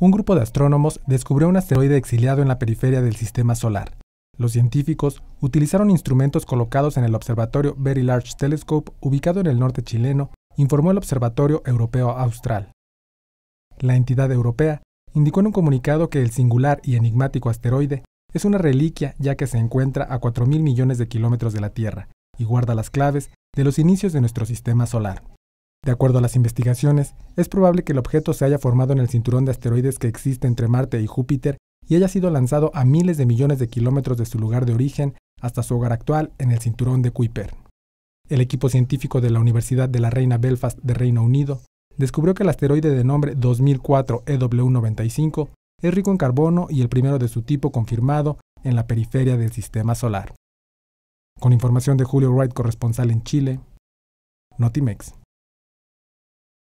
Un grupo de astrónomos descubrió un asteroide exiliado en la periferia del sistema solar. Los científicos utilizaron instrumentos colocados en el observatorio Very Large Telescope ubicado en el norte chileno, informó el Observatorio Europeo Austral. La entidad europea indicó en un comunicado que el singular y enigmático asteroide es una reliquia ya que se encuentra a 4.000 millones de kilómetros de la Tierra y guarda las claves de los inicios de nuestro sistema solar. De acuerdo a las investigaciones, es probable que el objeto se haya formado en el cinturón de asteroides que existe entre Marte y Júpiter y haya sido lanzado a miles de millones de kilómetros de su lugar de origen hasta su hogar actual en el cinturón de Kuiper. El equipo científico de la Universidad de la Reina Belfast de Reino Unido descubrió que el asteroide de nombre 2004 EW95 es rico en carbono y el primero de su tipo confirmado en la periferia del sistema solar. Con información de Julio Wright, corresponsal en Chile, Notimex.